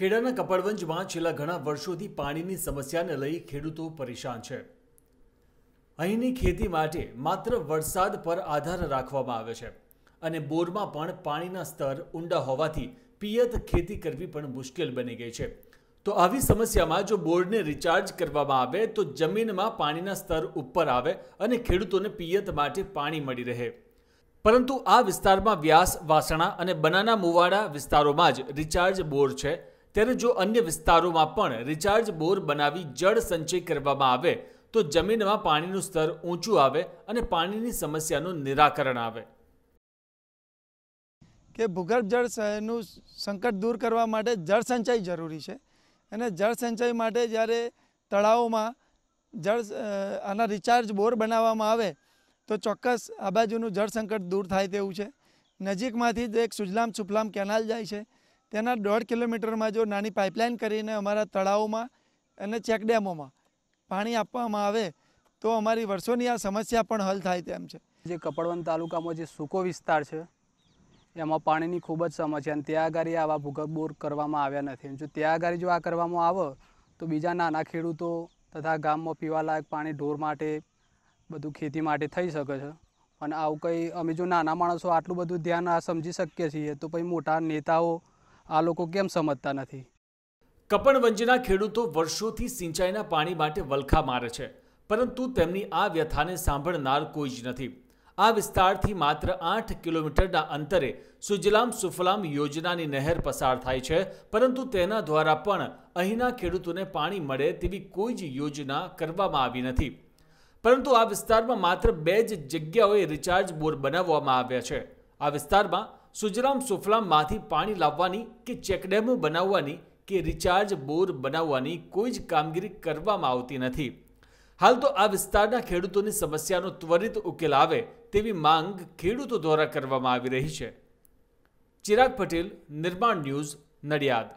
ખેડાના કપડવંજમાં છેલ્લા ઘણા વર્ષોથી પાણીની સમસ્યાને લઈ ખેડૂતો પરેશાન છે અહીંની ખેતી માટે માત્ર વરસાદ પર આધાર રાખવામાં આવે છે અને બોરમાં પણ પાણીના સ્તર ઊંડા હોવાથી પિયત ખેતી કરવી પણ મુશ્કેલ બની ગઈ છે તો આવી સમસ્યામાં જો બોરને રિચાર્જ કરવામાં આવે તો જમીનમાં પાણીના સ્તર ઉપર આવે અને ખેડૂતોને પિયત માટે પાણી મળી રહે પરંતુ આ વિસ્તારમાં વ્યાસ વાસણા અને બનાના મુવાડા વિસ્તારોમાં જ રિચાર્જ બોર છે ત્યારે જો અન્ય વિસ્તારોમાં પણ રિચાર્જ બોર બનાવી જળ સંચય કરવામાં આવે તો જમીનમાં પાણીનું સ્તર ઊંચું આવે અને પાણીની સમસ્યાનું નિરાકરણ આવે કે ભૂગર્ભ જળનું સંકટ દૂર કરવા માટે જળ સંચય જરૂરી છે અને જળ સંચય માટે જ્યારે તળાવોમાં જળ આના રિચાર્જ બોર બનાવવામાં આવે તો ચોક્કસ આ બાજુનું જળ સંકટ દૂર થાય તેવું છે નજીકમાંથી જ એક સુજલામ સુફલામ કેનાલ જાય છે તેના દોઢ કિલોમીટરમાં જો નાની પાઇપલાઇન કરીને અમારા તળાવોમાં અને ચેકડેમોમાં પાણી આપવામાં આવે તો અમારી વર્ષોની આ સમસ્યા પણ હલ થાય તેમ છે જે કપડવન તાલુકામાં જે સૂકો વિસ્તાર છે એમાં પાણીની ખૂબ જ સમસ્યા અને ત્યાં આગળ આવા ભૂગર્ભ બોર કરવામાં આવ્યા નથી જો ત્યાં આગળ જો આ કરવામાં આવે તો બીજા નાના ખેડૂતો તથા ગામમાં પીવાલાયક પાણી ઢોર માટે બધું ખેતી માટે થઈ શકે છે અને આવું કંઈ અમે જો નાના માણસો આટલું બધું ધ્યાન આ સમજી શકીએ છીએ તો પછી મોટા નેતાઓ આ લોકો કેમ સમજતા નથી કપણવંજના ખેડૂતો વર્ષોથી સિંચાઈના પાણી માટે વલખા મારે છે પરંતુ તેમની આ વ્યથાને સાંભળનાર કોઈ જ નથી આ વિસ્તારથી માત્ર આઠ કિલોમીટરના અંતરે સુજલામ સુફલામ યોજનાની નહેર પસાર થાય છે પરંતુ તેના દ્વારા પણ અહીંના ખેડૂતોને પાણી મળે તેવી કોઈ જ યોજના કરવામાં આવી નથી પરંતુ આ વિસ્તારમાં માત્ર બે જ જગ્યાઓએ રિચાર્જ બોર બનાવવામાં આવ્યા છે આ વિસ્તારમાં સુજરામ સુફલામમાંથી પાણી લાવવાની કે ચેકડેમો બનાવવાની કે રિચાર્જ બોર બનાવવાની કોઈ જ કામગીરી કરવામાં આવતી નથી હાલ તો આ વિસ્તારના ખેડૂતોની સમસ્યાનો ત્વરિત ઉકેલ આવે તેવી માંગ ખેડૂતો દ્વારા કરવામાં આવી રહી છે ચિરાગ પટેલ નિર્માણ ન્યૂઝ નડિયાદ